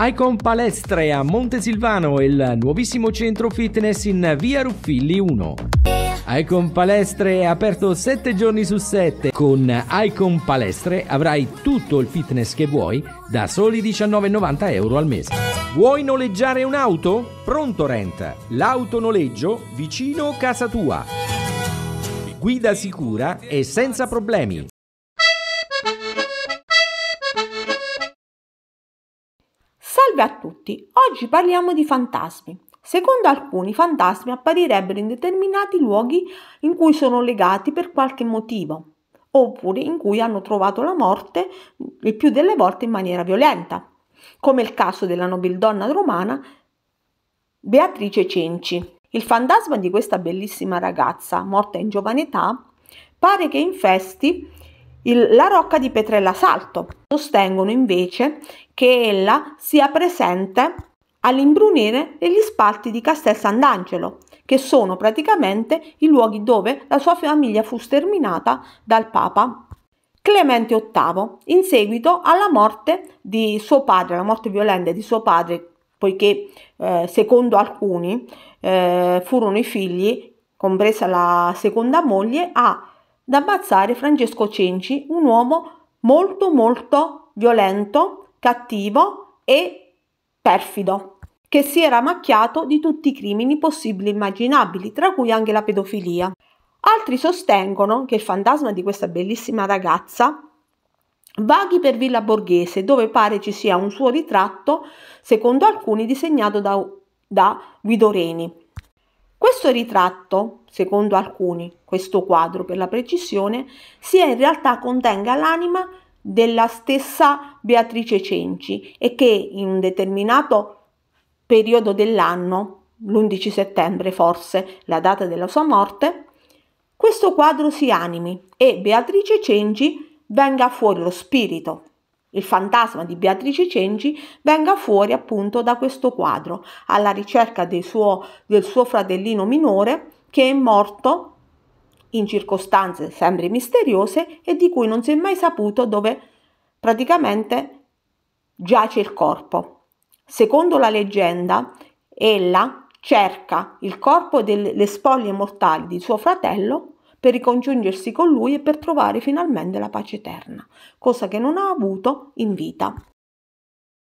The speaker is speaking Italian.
Icon Palestre a Montesilvano, e il nuovissimo centro fitness in via Ruffilli 1. Icon Palestre è aperto 7 giorni su 7. Con Icon Palestre avrai tutto il fitness che vuoi da soli 19,90 euro al mese. Vuoi noleggiare un'auto? Pronto Rent, l'autonoleggio vicino casa tua. Guida sicura e senza problemi. Salve a tutti, oggi parliamo di fantasmi. Secondo alcuni, i fantasmi apparirebbero in determinati luoghi in cui sono legati per qualche motivo, oppure in cui hanno trovato la morte il più delle volte in maniera violenta, come il caso della nobildonna romana Beatrice Cenci. Il fantasma di questa bellissima ragazza, morta in giovane età, pare che infesti il, la rocca di Petrella Salto. Sostengono invece che ella sia presente all'imbrunire degli spalti di Castel Sant'Angelo, che sono praticamente i luoghi dove la sua famiglia fu sterminata dal Papa Clemente VIII, in seguito alla morte di suo padre, la morte violenta di suo padre, poiché eh, secondo alcuni eh, furono i figli, compresa la seconda moglie, a da ammazzare Francesco Cenci, un uomo molto molto violento, cattivo e perfido, che si era macchiato di tutti i crimini possibili e immaginabili, tra cui anche la pedofilia. Altri sostengono che il fantasma di questa bellissima ragazza vaghi per Villa Borghese, dove pare ci sia un suo ritratto, secondo alcuni disegnato da, da Guido Reni. Questo ritratto, secondo alcuni, questo quadro per la precisione, sia in realtà contenga l'anima della stessa Beatrice Cenci e che in un determinato periodo dell'anno, l'11 settembre forse, la data della sua morte, questo quadro si animi e Beatrice Cenci venga fuori lo spirito, il fantasma di Beatrice Cenci venga fuori appunto da questo quadro, alla ricerca suo, del suo fratellino minore che è morto in circostanze sempre misteriose e di cui non si è mai saputo dove praticamente giace il corpo. Secondo la leggenda, ella cerca il corpo delle spoglie mortali di suo fratello per ricongiungersi con lui e per trovare finalmente la pace eterna, cosa che non ha avuto in vita.